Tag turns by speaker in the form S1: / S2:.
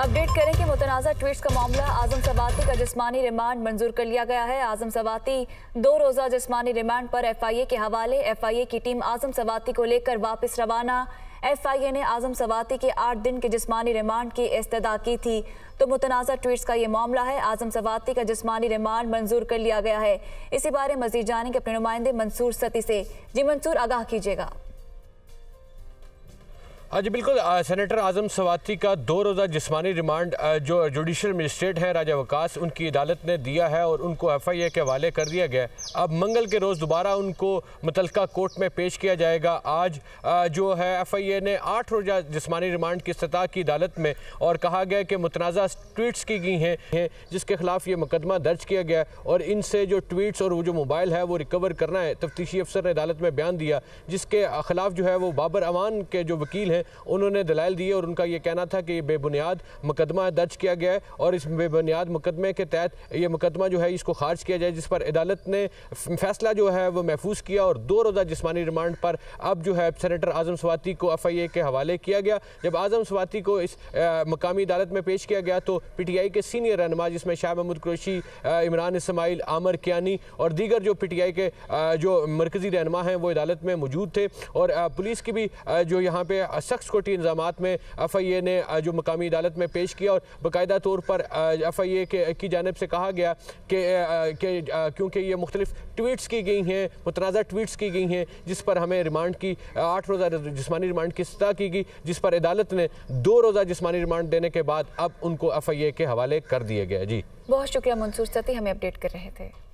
S1: update करें कि मुतनाज़ा tweets का मामला आजम सवाती का जिसमानी रिमांड मंजूर कर लिया गया है आजम सवाती दो रोज़ा जिसमानी रिमांड पर एफआईए के हवाले एफआईए की टीम आजम सवाती को लेकर वापस रवाना एफआईए ने आजम सवाती के आठ दिन के जिसमानी रिमांड की इस्तदा की थी तो मुतनाज़ा ट्वीट्स का ये मामला है आजम सवाती का जिसमानी रिमांड मंजूर कर लिया गया है इसी बारे मजीद जानेंगे अपने नुमाइंदे मंसूर सती से जी मंसूर आगाह कीजिएगा
S2: हाँ जी बिल्कुल सेनेटर आजम सवाती का दो रोज़ा जिसमानी रिमांड जो जुडिशल मजिस्ट्रेट है राजा वकास उनकी अदालत ने दिया है और उनको एफ आई ए के हवाले कर दिया गया अब मंगल के रोज़ दोबारा उनको मुतल कोर्ट में पेश किया जाएगा आज जो है एफ आई ए ने आठ रोज़ा जिसमानी रिमांड की सतह की अदालत में और कहा गया कि मुतनाज़ा ट्वीट्स की गई हैं जिसके ख़िलाफ़ ये मुकदमा दर्ज किया गया और इनसे जो ट्वीट्स और वो जो मोबाइल है वो रिकवर करना है तफ्तीशी अफसर ने अदालत में बयान दिया जिसके ख़िलाफ़ जो है वो बाबर अवान के जो वकील हैं हैं उन्होंने दलाइल दिए और उनका यह कहना था कि यह बेबुनियाद मुकदमा दर्ज किया गया है और इस बेबुनियाद मुकदमे के तहत ये मुकदमा जो है इसको खारिज किया जाए जिस पर अदालत ने फैसला जो है वह महफूज किया और दो रोज़ा जिसमानी रिमांड पर अब जो है सनेटर आजम स्वाति को एफ आई ए के हवाले किया गया जब आजम स्वाति को इस मकामी अदालत में पेश किया गया तो पी टी आई के सीनियर रहनमा जिसमें शाह महमूद क्रोशी इमरान इसमाइल आमर कियानी और दीगर जो पी टी आई के जो मरकजी रहनमा हैं वो अदालत में मौजूद थे और पुलिस की भी जो यहाँ पे शख्स कोटी इंजाम में एफ आई ए ने जो मकामी अदालत में पेश किया और बाकायदा तौर पर एफ आई ए के की जानब से कहा गया कि क्योंकि ये मुख्तलिफ ट्वीट्स की गई हैं मुतनाज़ ट्वीट्स की गई हैं जिस पर हमें रिमांड की आठ रोज़ा जिसमानी रिमांड की सतह की गई जिस पर अदालत ने दो रोज़ा जिसमानी रिमांड देने के बाद अब उनको एफ आई ए के हवाले कर दिया गया जी
S1: बहुत शुक्रिया मंसूर सती हमें अपडेट कर रहे थे